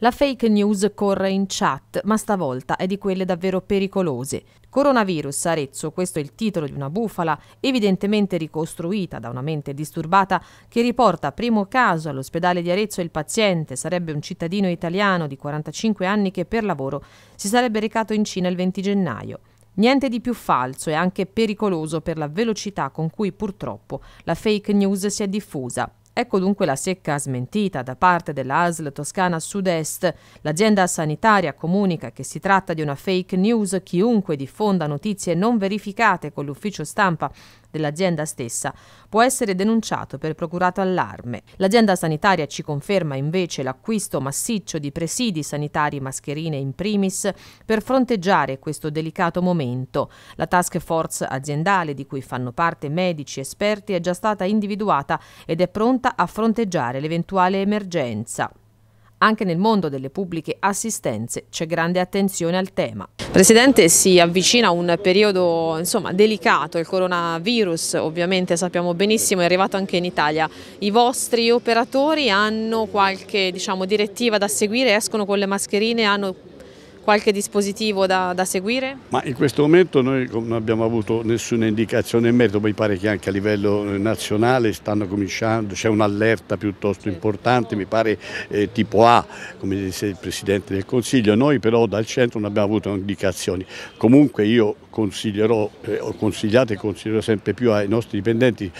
La fake news corre in chat, ma stavolta è di quelle davvero pericolose. Coronavirus Arezzo, questo è il titolo di una bufala evidentemente ricostruita da una mente disturbata che riporta primo caso all'ospedale di Arezzo il paziente, sarebbe un cittadino italiano di 45 anni che per lavoro si sarebbe recato in Cina il 20 gennaio. Niente di più falso e anche pericoloso per la velocità con cui purtroppo la fake news si è diffusa. Ecco dunque la secca smentita da parte dell'ASL Toscana Sud-Est. L'azienda sanitaria comunica che si tratta di una fake news. Chiunque diffonda notizie non verificate con l'ufficio stampa dell'azienda stessa, può essere denunciato per procurato allarme. L'azienda sanitaria ci conferma invece l'acquisto massiccio di presidi sanitari mascherine in primis per fronteggiare questo delicato momento. La task force aziendale di cui fanno parte medici esperti è già stata individuata ed è pronta a fronteggiare l'eventuale emergenza. Anche nel mondo delle pubbliche assistenze c'è grande attenzione al tema. Presidente, si avvicina un periodo insomma, delicato, il coronavirus ovviamente sappiamo benissimo è arrivato anche in Italia. I vostri operatori hanno qualche diciamo, direttiva da seguire, escono con le mascherine, hanno qualche dispositivo da, da, seguire? Ma in questo momento noi non abbiamo avuto nessuna indicazione in merito, mi pare che anche a livello eh, nazionale stanno cominciando, c'è un'allerta piuttosto importante, mi pare eh, tipo A, come disse il Presidente del Consiglio, noi però dal centro non abbiamo avuto indicazioni. Comunque io consiglierò, eh, ho consigliato e consiglierò sempre più ai nostri dipendenti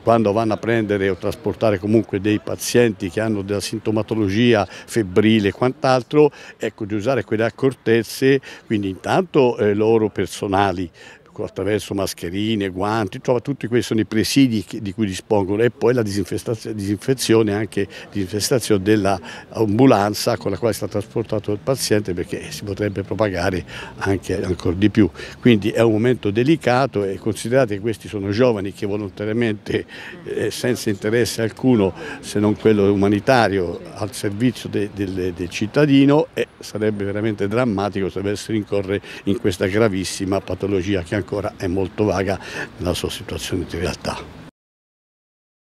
quando vanno a prendere o trasportare comunque dei pazienti che hanno della sintomatologia febbrile e quant'altro, ecco di usare quelle accorte accortezze, quindi intanto eh, loro personali attraverso mascherine, guanti, insomma, tutti questi sono i presidi di cui dispongono e poi la disinfezione, anche disinfestazione dell'ambulanza con la quale sta trasportato il paziente perché si potrebbe propagare anche ancora di più. Quindi è un momento delicato e considerate che questi sono giovani che volontariamente, eh, senza interesse alcuno se non quello umanitario, al servizio de, de, del cittadino e sarebbe veramente drammatico se dovessero incorrere in questa gravissima patologia che ancora ancora è molto vaga nella sua situazione di realtà.